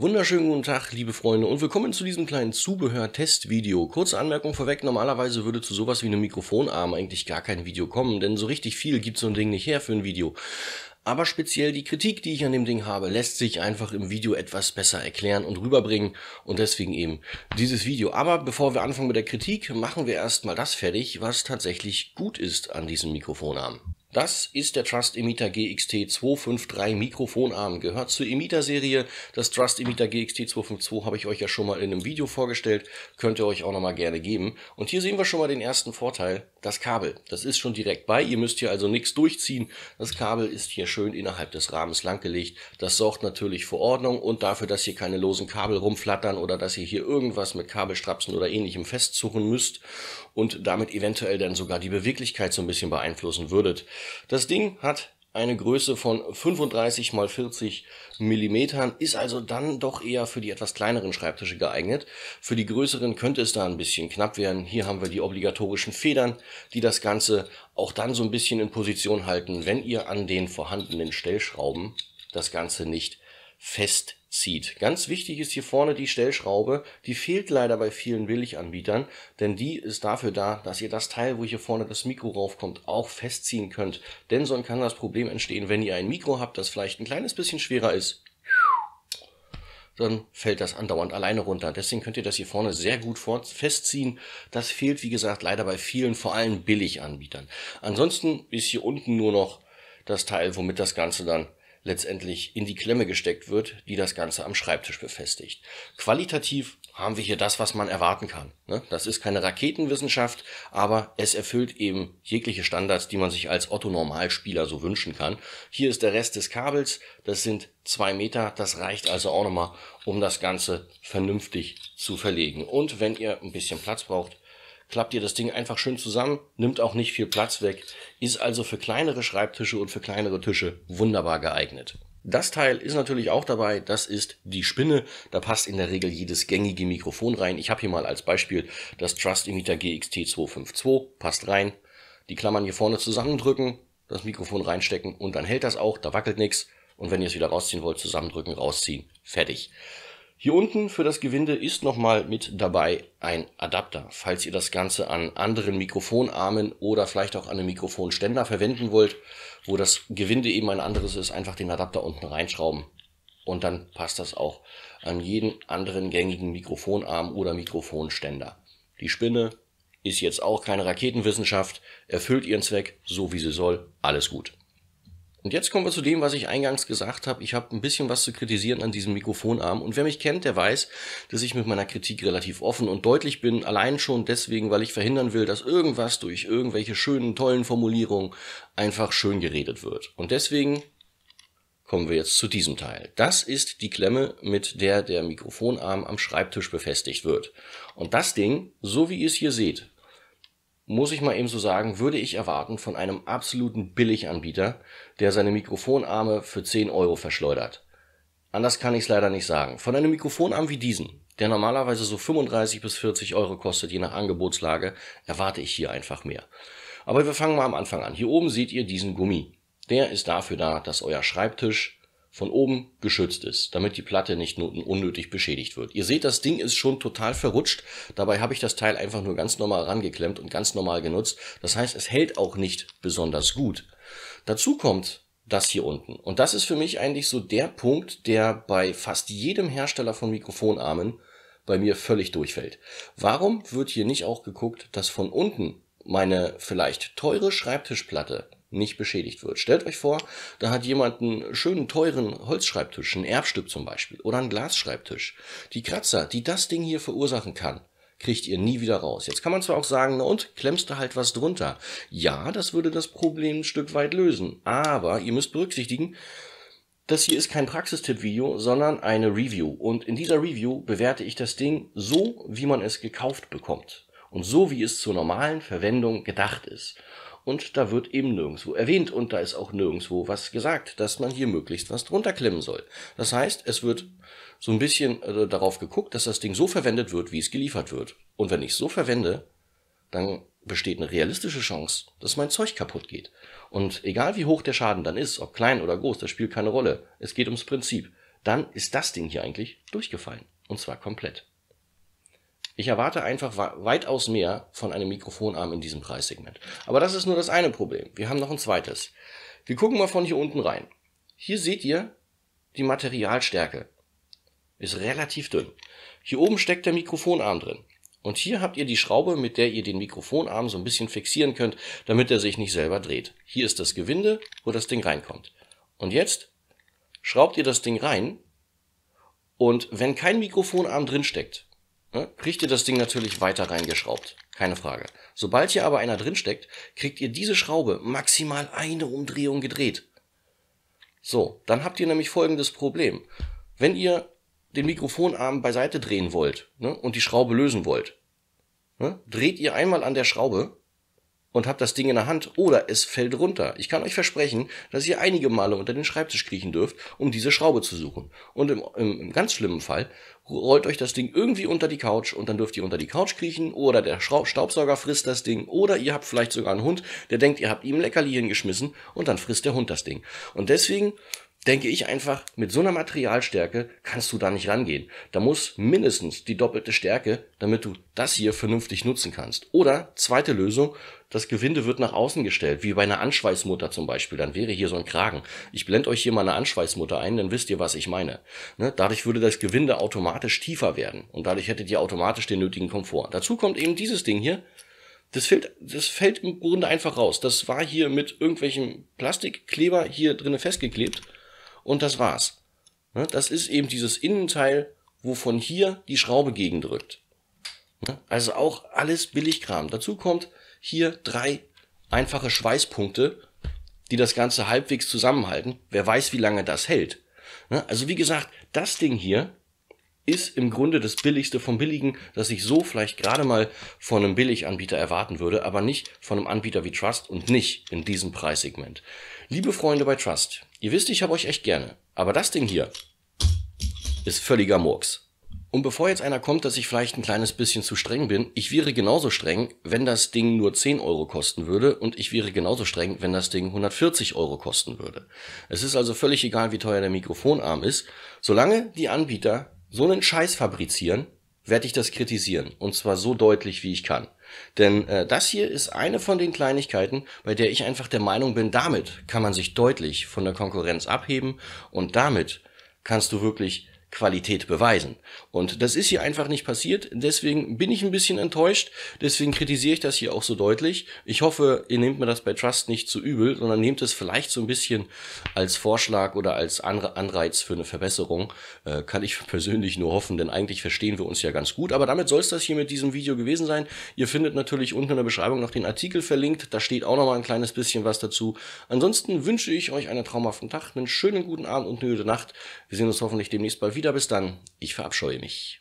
Wunderschönen guten Tag, liebe Freunde, und willkommen zu diesem kleinen zubehör test video Kurze Anmerkung vorweg, normalerweise würde zu sowas wie einem Mikrofonarm eigentlich gar kein Video kommen, denn so richtig viel gibt so ein Ding nicht her für ein Video. Aber speziell die Kritik, die ich an dem Ding habe, lässt sich einfach im Video etwas besser erklären und rüberbringen und deswegen eben dieses Video. Aber bevor wir anfangen mit der Kritik, machen wir erstmal das fertig, was tatsächlich gut ist an diesem Mikrofonarm. Das ist der Trust Emitter GXT 253 Mikrofonarm, gehört zur Emitter-Serie. Das Trust Emitter GXT 252 habe ich euch ja schon mal in einem Video vorgestellt, könnt ihr euch auch nochmal gerne geben. Und hier sehen wir schon mal den ersten Vorteil das Kabel. Das ist schon direkt bei. Ihr müsst hier also nichts durchziehen. Das Kabel ist hier schön innerhalb des Rahmens langgelegt. Das sorgt natürlich für Ordnung und dafür, dass hier keine losen Kabel rumflattern oder dass ihr hier irgendwas mit Kabelstrapsen oder ähnlichem festzuchen müsst und damit eventuell dann sogar die Beweglichkeit so ein bisschen beeinflussen würdet. Das Ding hat eine Größe von 35 mal 40 mm, ist also dann doch eher für die etwas kleineren Schreibtische geeignet. Für die größeren könnte es da ein bisschen knapp werden. Hier haben wir die obligatorischen Federn, die das Ganze auch dann so ein bisschen in Position halten, wenn ihr an den vorhandenen Stellschrauben das Ganze nicht fest zieht. Ganz wichtig ist hier vorne die Stellschraube, die fehlt leider bei vielen Billiganbietern, denn die ist dafür da, dass ihr das Teil, wo hier vorne das Mikro raufkommt, auch festziehen könnt. Denn sonst kann das Problem entstehen, wenn ihr ein Mikro habt, das vielleicht ein kleines bisschen schwerer ist, dann fällt das andauernd alleine runter. Deswegen könnt ihr das hier vorne sehr gut festziehen. Das fehlt, wie gesagt, leider bei vielen, vor allem Billiganbietern. Ansonsten ist hier unten nur noch das Teil, womit das Ganze dann letztendlich in die Klemme gesteckt wird, die das Ganze am Schreibtisch befestigt. Qualitativ haben wir hier das, was man erwarten kann. Ne? Das ist keine Raketenwissenschaft, aber es erfüllt eben jegliche Standards, die man sich als Otto-Normalspieler so wünschen kann. Hier ist der Rest des Kabels, das sind zwei Meter, das reicht also auch nochmal, um das Ganze vernünftig zu verlegen. Und wenn ihr ein bisschen Platz braucht, klappt ihr das Ding einfach schön zusammen, nimmt auch nicht viel Platz weg, ist also für kleinere Schreibtische und für kleinere Tische wunderbar geeignet. Das Teil ist natürlich auch dabei, das ist die Spinne. Da passt in der Regel jedes gängige Mikrofon rein. Ich habe hier mal als Beispiel das Trust Emitter GXT252, passt rein. Die Klammern hier vorne zusammendrücken, das Mikrofon reinstecken und dann hält das auch, da wackelt nichts. Und wenn ihr es wieder rausziehen wollt, zusammendrücken, rausziehen, fertig. Hier unten für das Gewinde ist nochmal mit dabei ein Adapter. Falls ihr das Ganze an anderen Mikrofonarmen oder vielleicht auch an einem Mikrofonständer verwenden wollt, wo das Gewinde eben ein anderes ist, einfach den Adapter unten reinschrauben. Und dann passt das auch an jeden anderen gängigen Mikrofonarm oder Mikrofonständer. Die Spinne ist jetzt auch keine Raketenwissenschaft, erfüllt ihren Zweck so wie sie soll, alles gut. Und jetzt kommen wir zu dem, was ich eingangs gesagt habe. Ich habe ein bisschen was zu kritisieren an diesem Mikrofonarm. Und wer mich kennt, der weiß, dass ich mit meiner Kritik relativ offen und deutlich bin. Allein schon deswegen, weil ich verhindern will, dass irgendwas durch irgendwelche schönen, tollen Formulierungen einfach schön geredet wird. Und deswegen kommen wir jetzt zu diesem Teil. Das ist die Klemme, mit der der Mikrofonarm am Schreibtisch befestigt wird. Und das Ding, so wie ihr es hier seht, muss ich mal eben so sagen, würde ich erwarten von einem absoluten Billiganbieter, der seine Mikrofonarme für 10 Euro verschleudert. Anders kann ich es leider nicht sagen. Von einem Mikrofonarm wie diesen, der normalerweise so 35 bis 40 Euro kostet, je nach Angebotslage, erwarte ich hier einfach mehr. Aber wir fangen mal am Anfang an. Hier oben seht ihr diesen Gummi. Der ist dafür da, dass euer Schreibtisch von oben geschützt ist, damit die Platte nicht unnötig beschädigt wird. Ihr seht, das Ding ist schon total verrutscht. Dabei habe ich das Teil einfach nur ganz normal rangeklemmt und ganz normal genutzt. Das heißt, es hält auch nicht besonders gut. Dazu kommt das hier unten. Und das ist für mich eigentlich so der Punkt, der bei fast jedem Hersteller von Mikrofonarmen bei mir völlig durchfällt. Warum wird hier nicht auch geguckt, dass von unten meine vielleicht teure Schreibtischplatte nicht beschädigt wird. Stellt euch vor, da hat jemand einen schönen, teuren Holzschreibtisch, ein Erbstück zum Beispiel, oder einen Glasschreibtisch. Die Kratzer, die das Ding hier verursachen kann, kriegt ihr nie wieder raus. Jetzt kann man zwar auch sagen, na und, klemmst du halt was drunter. Ja, das würde das Problem ein Stück weit lösen, aber ihr müsst berücksichtigen, das hier ist kein Praxistipp-Video, sondern eine Review. Und in dieser Review bewerte ich das Ding so, wie man es gekauft bekommt. Und so, wie es zur normalen Verwendung gedacht ist und da wird eben nirgendwo erwähnt und da ist auch nirgendwo was gesagt, dass man hier möglichst was drunter klemmen soll. Das heißt, es wird so ein bisschen äh, darauf geguckt, dass das Ding so verwendet wird, wie es geliefert wird. Und wenn ich es so verwende, dann besteht eine realistische Chance, dass mein Zeug kaputt geht. Und egal wie hoch der Schaden dann ist, ob klein oder groß, das spielt keine Rolle. Es geht ums Prinzip. Dann ist das Ding hier eigentlich durchgefallen. Und zwar komplett. Ich erwarte einfach weitaus mehr von einem Mikrofonarm in diesem Preissegment. Aber das ist nur das eine Problem. Wir haben noch ein zweites. Wir gucken mal von hier unten rein. Hier seht ihr, die Materialstärke ist relativ dünn. Hier oben steckt der Mikrofonarm drin. Und hier habt ihr die Schraube, mit der ihr den Mikrofonarm so ein bisschen fixieren könnt, damit er sich nicht selber dreht. Hier ist das Gewinde, wo das Ding reinkommt. Und jetzt schraubt ihr das Ding rein und wenn kein Mikrofonarm drin steckt, kriegt ihr das Ding natürlich weiter reingeschraubt. Keine Frage. Sobald hier aber einer drin steckt, kriegt ihr diese Schraube maximal eine Umdrehung gedreht. So, dann habt ihr nämlich folgendes Problem. Wenn ihr den Mikrofonarm beiseite drehen wollt ne, und die Schraube lösen wollt, ne, dreht ihr einmal an der Schraube und habt das Ding in der Hand oder es fällt runter. Ich kann euch versprechen, dass ihr einige Male unter den Schreibtisch kriechen dürft, um diese Schraube zu suchen. Und im, im, im ganz schlimmen Fall rollt euch das Ding irgendwie unter die Couch und dann dürft ihr unter die Couch kriechen oder der Schraub Staubsauger frisst das Ding oder ihr habt vielleicht sogar einen Hund, der denkt, ihr habt ihm Leckerli hingeschmissen und dann frisst der Hund das Ding. Und deswegen denke ich einfach, mit so einer Materialstärke kannst du da nicht rangehen. Da muss mindestens die doppelte Stärke, damit du das hier vernünftig nutzen kannst. Oder zweite Lösung, das Gewinde wird nach außen gestellt, wie bei einer Anschweißmutter zum Beispiel. Dann wäre hier so ein Kragen. Ich blende euch hier mal eine Anschweißmutter ein, dann wisst ihr, was ich meine. Ne? Dadurch würde das Gewinde automatisch tiefer werden und dadurch hättet ihr automatisch den nötigen Komfort. Dazu kommt eben dieses Ding hier. Das fällt, das fällt im Grunde einfach raus. Das war hier mit irgendwelchem Plastikkleber hier drinnen festgeklebt und das war's. Ne? Das ist eben dieses Innenteil, wovon hier die Schraube gegendrückt. Ne? Also auch alles Billigkram. Dazu kommt, hier drei einfache Schweißpunkte, die das Ganze halbwegs zusammenhalten. Wer weiß, wie lange das hält. Ne? Also wie gesagt, das Ding hier ist im Grunde das Billigste vom Billigen, das ich so vielleicht gerade mal von einem Billiganbieter erwarten würde, aber nicht von einem Anbieter wie Trust und nicht in diesem Preissegment. Liebe Freunde bei Trust, ihr wisst, ich habe euch echt gerne, aber das Ding hier ist völliger Murks. Und bevor jetzt einer kommt, dass ich vielleicht ein kleines bisschen zu streng bin, ich wäre genauso streng, wenn das Ding nur 10 Euro kosten würde und ich wäre genauso streng, wenn das Ding 140 Euro kosten würde. Es ist also völlig egal, wie teuer der Mikrofonarm ist. Solange die Anbieter so einen Scheiß fabrizieren, werde ich das kritisieren. Und zwar so deutlich, wie ich kann. Denn äh, das hier ist eine von den Kleinigkeiten, bei der ich einfach der Meinung bin, damit kann man sich deutlich von der Konkurrenz abheben und damit kannst du wirklich Qualität beweisen. Und das ist hier einfach nicht passiert. Deswegen bin ich ein bisschen enttäuscht. Deswegen kritisiere ich das hier auch so deutlich. Ich hoffe, ihr nehmt mir das bei Trust nicht zu übel, sondern nehmt es vielleicht so ein bisschen als Vorschlag oder als Anreiz für eine Verbesserung. Äh, kann ich persönlich nur hoffen, denn eigentlich verstehen wir uns ja ganz gut. Aber damit soll es das hier mit diesem Video gewesen sein. Ihr findet natürlich unten in der Beschreibung noch den Artikel verlinkt. Da steht auch nochmal ein kleines bisschen was dazu. Ansonsten wünsche ich euch einen traumhaften Tag, einen schönen guten Abend und eine gute Nacht. Wir sehen uns hoffentlich demnächst bald wieder wieder bis dann. Ich verabscheue mich.